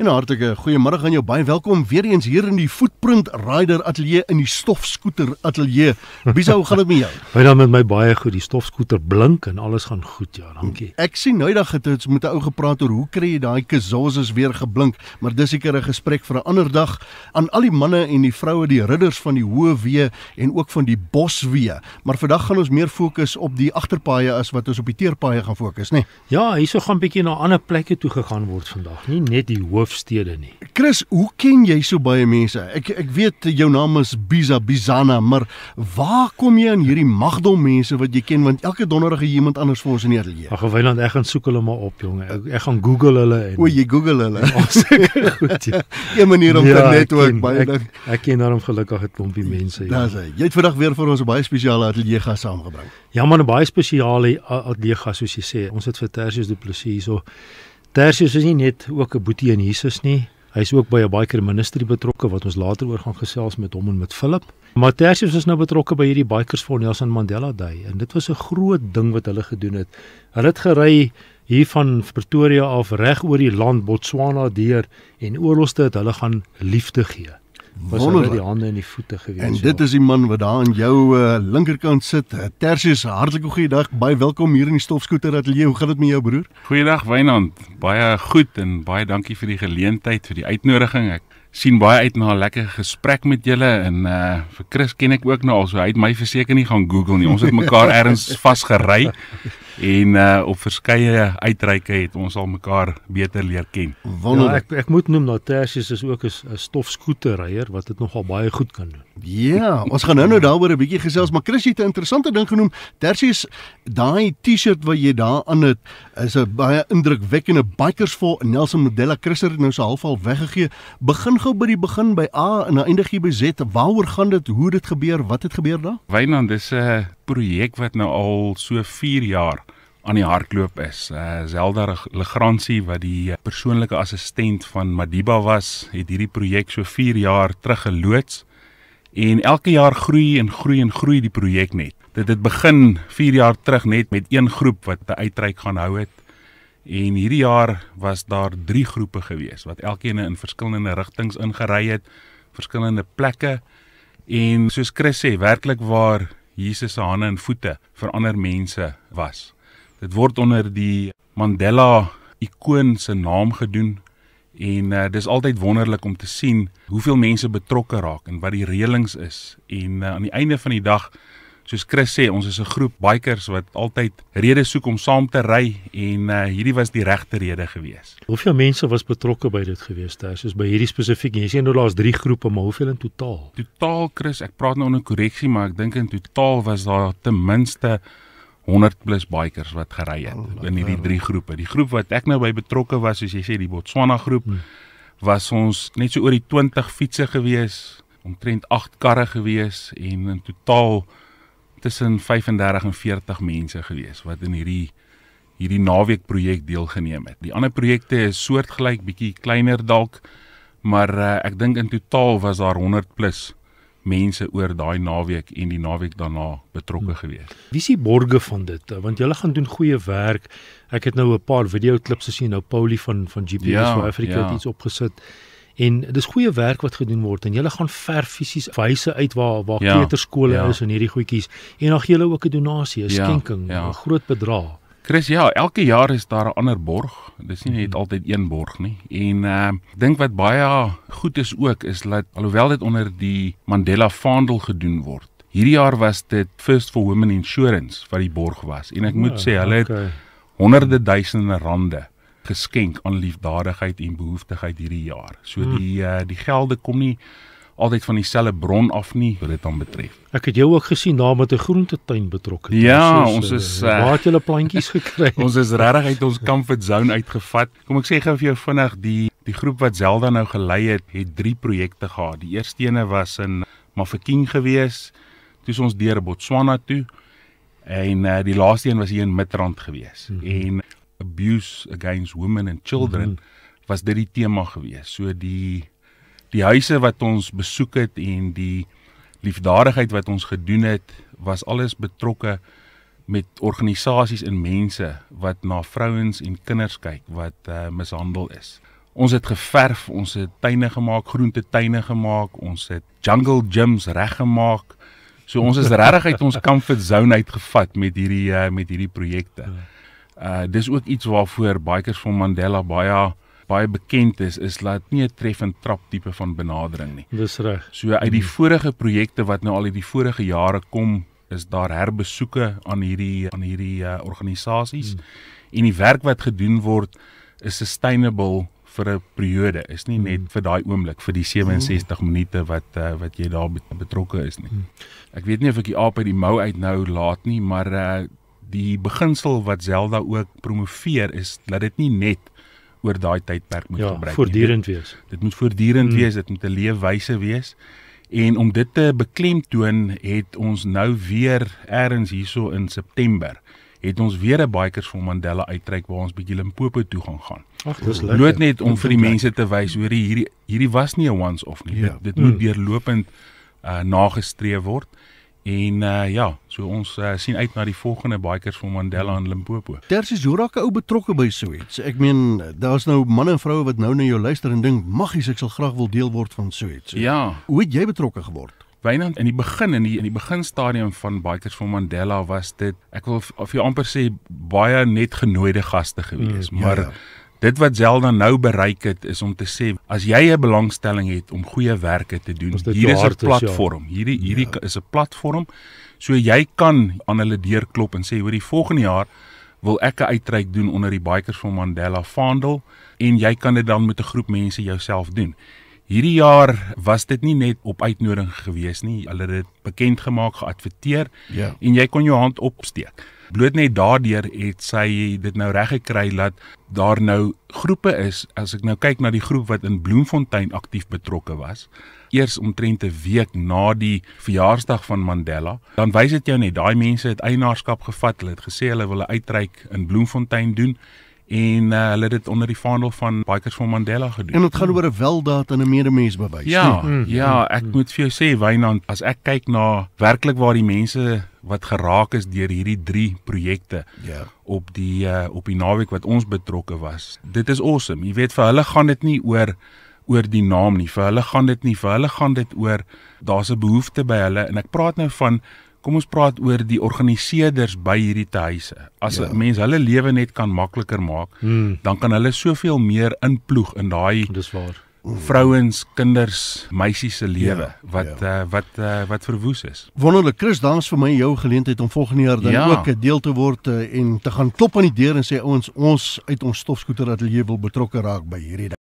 En hartlike goeiemôre aan jou. Baie welkom weer eens hier in die Footprint Rider Atelier in die stofskooter atelier. Wieso gaan dit met jou? Baie dan met my baie goed. Die stofskooter blink en alles gaan goed, ja. Dankie. Hm, ek sien nou dat het ons met 'n ou gepraat oor hoe kry jy daai kazoses weer geblink, maar dis seker 'n gesprek vir 'n ander dag aan al die manne en die vroue, die ridders van die hoë weë en ook van die boswee. Maar vandag gaan ons meer fokus op die agterpaaie as wat ons op die teerpaaie gaan fokus, né? Nee? Ja, hierso gaan 'n bietjie na ander plekke toe gegaan word vandag, nie net die hoë hoofstede nie. Chris, hoe ken jy so baie mense? Ek ek weet jou naam is Biza Bizana, maar waar kom jy aan hierdie magdom mense wat jy ken want elke donderdag is iemand anders vir ons in die ateljee. Ag, Weiland, ek gaan soek hulle maar op, jonge. Ek, ek gaan Google hulle en O, jy Google hulle. Ja, goed. Ja. Een manier om ja, te netwerk baie ding. Ek ken daarom gelukkig 'n klompie mense. Ja. Dis hy. Jy het vandag weer vir ons 'n baie spesiale ateljee gas saamgebring. Ja man, 'n baie spesiale ateljee gas soos jy sê. Ons het vir Tertius Du Plessis hier so Tersius is nie net ook 'n boetie in Jesus nie. Hy is ook by 'n baie keer ministerie betrokke wat ons later oor gaan gesels met hom en met Philip. Maar Tersius is nou betrokke by hierdie bikers vir Nelson Mandela Day en dit was 'n groot ding wat hulle gedoen het. Hulle het gery hier van Pretoria af reg oor die land Botswana deur en oorlogste het hulle gaan liefde gee was hulle die hande en die voete gewees. En ja. dit joh. is die man wat daar aan jou uh, linkerkant sit. Eh, Tersius, hartlik goeiedag. Baie welkom hier in die stofskooter ateljee. Hoe gaan dit met jou broer? Goeiedag Wynand. Baie goed en baie dankie vir die geleentheid vir die uitnodiging. Ek sien baie uit na 'n lekker gesprek met julle en uh vir Chris ken ek ook nou al so hy het my verseker nie gaan Google nie. Ons het mekaar ergens vasgery en uh op verskeie uitreike het ons al mekaar beter leer ken. Wonderlik. Ja, ek ek moet noem dat Tersius is ook 'n stofskoeterryer wat dit nogal baie goed kan doen. Ja, yeah, ons gaan nou nou daaroor 'n bietjie gesels, maar Chris het 'n interessante ding genoem. Tersius, daai T-shirt wat jy daar aan het, is 'n baie indrukwekkende Bikers for Nelson Mandela krisser nou so halfal weggegee. Begin gou by die begin by A en dan eindig jy by Z. Waaroor gaan dit? Hoe dit gebeur? Wat het gebeur daar? Wynand, dis 'n projek wat nou al so 4 jaar aan die hardloop is. Uh Zelda Legrandsie wat die persoonlike assistent van Madiba was, het hierdie projek so 4 jaar terug geloods. En elke jaar groei en groei en groei die projek net. Dit het begin 4 jaar terug net met een groep wat 'n uitreik gaan hou het. En hierdie jaar was daar 3 groepe gewees wat elkeen in verskillende rigtings ingery het, verskillende plekke. En soos Chris sê, werklik waar Jesus se hande en voete vir ander mense was. Dit word onder die Mandela ikoon se naam gedoen En uh, dis altyd wonderlik om te sien hoeveel mense betrokke raak en wat die reëlings is. En uh, aan die einde van die dag, soos Chris sê, ons is 'n groep bikers wat altyd redes soek om saam te ry en uh, hierdie was die regte rede gewees. Hoeveel mense was betrokke by dit gewees daar? Soos by hierdie spesifiek, jy sê nou daar's 3 groepe, maar hoeveel in totaal? Totaal Chris, ek praat nou onder korreksie, maar ek dink in totaal was daar ten minste 100 plus bikers wat gery het oh, in hierdie drie groepe. Die groep wat ek nou by betrokke was, soos jy sê die Botswana groep, hmm. was ons net so oor die 20 fietsse gewees, omtrent 8 karre gewees en in totaal tussen 35 en 40 mense gewees wat in hierdie hierdie naweek projek deelgeneem het. Die ander projekte is soortgelyk, bietjie kleiner dalk, maar uh, ek dink in totaal was daar 100 plus mense oor daai naweek en die naweek daarna betrokke hm. gewees. Wie is die borge van dit? Want julle gaan doen goeie werk. Ek het nou 'n paar video klips gesien nou Paulie van van GPS ja, vir Afrika ja. iets opgesit. En dis goeie werk wat gedoen word en julle gaan ver fisies wyse uit waar waar ja, kleuterskole ja. is en hierdie goedjies en dan gee julle ook 'n donasie, 'n ja, skenking, ja, ja. 'n groot bedrag. Chris, ja, elke jaar is daar 'n ander borg. Dis nie net mm -hmm. altyd een borg nie. En ehm uh, ek dink wat baie goed is ook is dat alhoewel dit onder die Mandela Vaandel gedoen word, hierdie jaar was dit First for Women Insurance wat die borg was. En ek oh, moet ja, sê hulle okay. het honderde duisende rande geskenk aan liefdadigheid en behoeftigheid hierdie jaar. So mm. die uh, die gelde kom nie altyd van dieselfde bron af nie wat dit dan betref. Ek het jou ook gesien na met 'n groentetuin betrokke. Ja, eh, is, ons is uh, Waar eh, het julle plantjies gekry? ons is regtig uit ons comfort zone uitgevat. Kom ek sê gou vir jou vinnig die die groep wat Zelda nou gelei het, het 3 projekte gehad. Die eerste ene was in Mafeking geweest. Toe ons deur Botswana toe en uh, die laaste een was hier in Midrand geweest. Mm -hmm. En abuse against women and children mm -hmm. was dit die tema geweest. So die die huise wat ons besoek het en die liefdadigheid wat ons gedoen het was alles betrokke met organisasies en mense wat na vrouens en kinders kyk wat uh, mishandel is. Ons het geverf, ons het tuine gemaak, groente tuine gemaak, ons het jungle gyms reggemaak. So ons is regtig uit ons comfort zone uitgevat met hierdie uh, met hierdie projekte. Uh dis ook iets waarvoor Bikers for Mandela baie baie bekend is, is dat nie 'n treffend trap tipe van benadering nie. Dis reg. So uit die vorige projekte wat nou al uit die vorige jare kom, is daar herbesoeke aan hierdie aan hierdie uh, organisasies hmm. en die werk wat gedoen word is sustainable vir 'n periode, is nie net hmm. vir daai oomblik, vir die 67 hmm. minute wat uh, wat jy daar betrokke is nie. Hmm. Ek weet nie of ek die aap uit die mou uit nou laat nie, maar uh, die beginsel wat Zelda ook promoveer is dat dit nie net oor daai tydperk moet ja, gebruik. Ja, voortdurend wees. Dit moet voortdurend mm. wees, dit moet 'n leefwyse wees. En om dit te beklemtoon het ons nou weer eers hierso in September het ons weer 'n bikers vir Mandela uitreik waar ons bietjie Limpopo toe gaan gaan. Ag, dis lekker. Nood net om vir die mense te wys hoor hierdie hierdie was nie 'n once off nie. Ja. Dit, dit moet mm. deurlopend uh, nagestreef word. En uh, ja, so ons uh, sien uit na die volgende bikers van Mandela in Limpopo. Terse Jorak ou betrokke by so iets. Ek meen, daar's nou manne en vroue wat nou na jou luister en dink, "Maggies, ek sal graag wil deel word van so iets." Ja. Hoe het jy betrokke geword? Wynand, in die begin in die in die beginstadium van bikers van Mandela was dit, ek wil of jy amper sê baie net genooide gaste gewees, mm, ja, maar ja. Dit wat Zelda nou bereik het is om te sê as jy 'n belangstelling het om goeie werke te doen, hier is 'n ja. platform. Ja. Hierdie hierdie ja. is 'n platform. So jy kan aan hulle deurklop en sê hoor die volgende jaar wil ek 'n uitreik doen onder die bikers van Mandela Vaandel en jy kan dit dan met 'n groep mense jouself doen. Hierdie jaar was dit nie net op uitnodiging gewees nie. Hulle het dit bekend gemaak, geadverteer ja. en jy kon jou hand opsteek. Bloot net daardeur het sy dit nou reg gekry dat daar nou groepe is. As ek nou kyk na die groep wat in Bloemfontein aktief betrokke was, eers omtrent 'n week na die verjaarsdag van Mandela, dan wys dit jou net daai mense het eienaarskap gevat. Hulle het gesê hulle wil 'n uitreik in Bloemfontein doen en uh, hulle het dit onder die vaandel van Bikers for Mandela gedoen. En dit gaan oor 'n weldaad en 'n medemens bewys. Ja, nie? Mm, mm, ja, mm, ek moet vir jou sê Wynand, as ek kyk na werklik waar die mense wat geraak is deur hierdie 3 projekte ja. op die uh, op die naweek wat ons betrokke was. Dit is awesome. Jy weet vir hulle gaan dit nie oor oor die naam nie. Vir hulle gaan dit nie, vir hulle gaan dit oor daar's 'n behoefte by hulle en ek praat nou van Kom ons praat oor die organiseerders by hierdie tuise. As ja. mense hulle lewe net kan makliker maak, hmm. dan kan hulle soveel meer inploeg in daai Dis waar. Vrouens, kinders, meisies se lewe ja, wat, ja. uh, wat wat uh, eh, wat verwoes is. Wonderlik, Chris, dankie vir my jou geleentheid om volgende jaar dan ja. ook 'n eh, deel te word uh, en te gaan klop aan die deur en sê ouens, ons uit ons stofskooter ateljee wil betrokke raak by hierdie